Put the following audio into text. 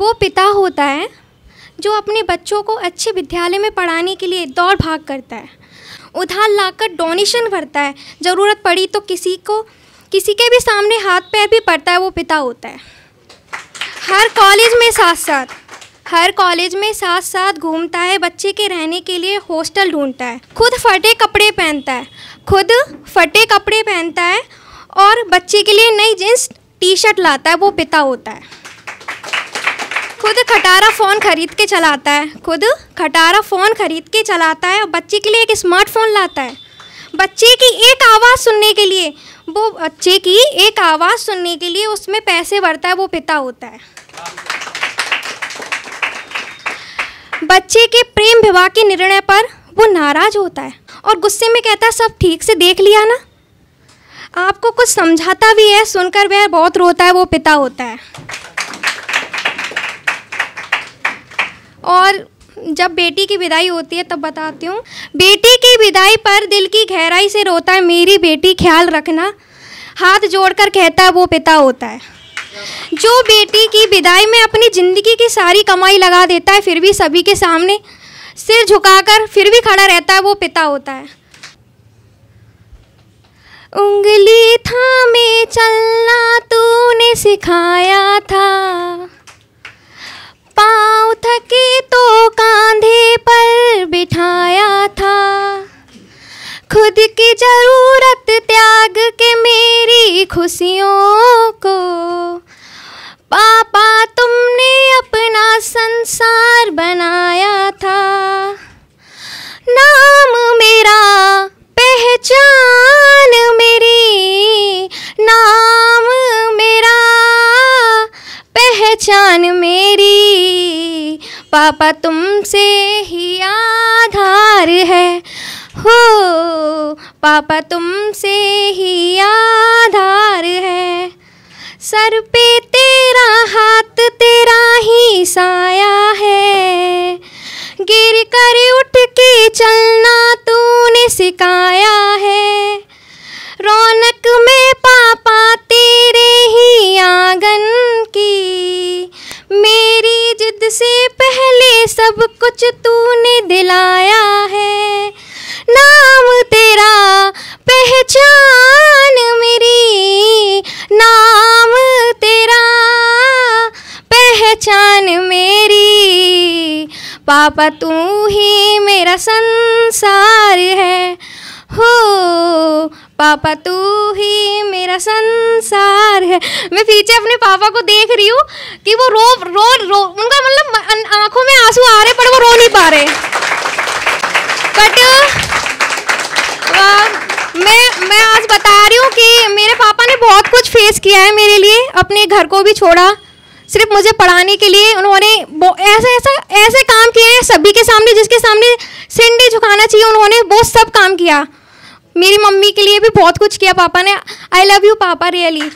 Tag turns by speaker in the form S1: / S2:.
S1: वो पिता होता है जो अपने बच्चों को अच्छे विद्यालय में पढ़ाने के लिए दौड़ भाग करता है उधार लाकर डोनेशन भरता है ज़रूरत पड़ी तो किसी को किसी के भी सामने हाथ पैर भी पड़ता है वो पिता होता है हर कॉलेज में साथ साथ हर कॉलेज में साथ साथ घूमता है बच्चे के रहने के लिए हॉस्टल ढूंढता है खुद फटे कपड़े पहनता है खुद फटे कपड़े पहनता है और बच्चे के लिए नई जीन्स टी शर्ट लाता है वो पिता होता है खुद खटारा फ़ोन खरीद के चलाता है खुद खटारा फ़ोन खरीद के चलाता है और बच्चे के लिए एक स्मार्टफोन लाता है बच्चे की एक आवाज़ सुनने के लिए वो बच्चे की एक आवाज़ सुनने के लिए उसमें पैसे भरता है वो पिता होता है बच्चे के प्रेम विवाह के निर्णय पर वो नाराज़ होता है और गुस्से में कहता है सब ठीक से देख लिया ना आपको कुछ समझाता भी है सुनकर वह बहुत रोता है वो पिता होता है और जब बेटी की विदाई होती है तब बताती हूँ बेटी की विदाई पर दिल की गहराई से रोता है मेरी बेटी ख्याल रखना हाथ जोड़कर कहता है वो पिता होता है जो बेटी की विदाई में अपनी ज़िंदगी की सारी कमाई लगा देता है फिर भी सभी के सामने सिर झुकाकर फिर भी खड़ा रहता है वो पिता होता है उंगली थामे चलना तूने सिखाया था पाँव थके खुद की जरूरत त्याग के मेरी खुशियों को पापा तुमने अपना संसार बनाया था नाम मेरा पहचान मेरी नाम मेरा पहचान मेरी पापा तुमसे ही आधार है हो पापा तुमसे ही आधार है सर पे तेरा हाथ तेरा ही साया है गिर कर उठ के चलना तूने सिखाया है रौनक में पापा तेरे ही आंगन की पापा तू ही मेरा संसार है हो पापा तू ही मेरा संसार है मैं पीछे अपने पापा को देख रही हूँ कि वो रो रो रो उनका मतलब आंखों में आंसू आ रहे पर वो रो नहीं पा रहे बट मैं मैं आज बता रही हूँ कि मेरे पापा ने बहुत कुछ फेस किया है मेरे लिए अपने घर को भी छोड़ा सिर्फ मुझे पढ़ाने के लिए उन्होंने ऐसा ऐसा ऐसे काम किए हैं सभी के सामने जिसके सामने सिंडी झुकाना चाहिए उन्होंने वो सब काम किया मेरी मम्मी के लिए भी बहुत कुछ किया पापा ने आई लव यू पापा रियली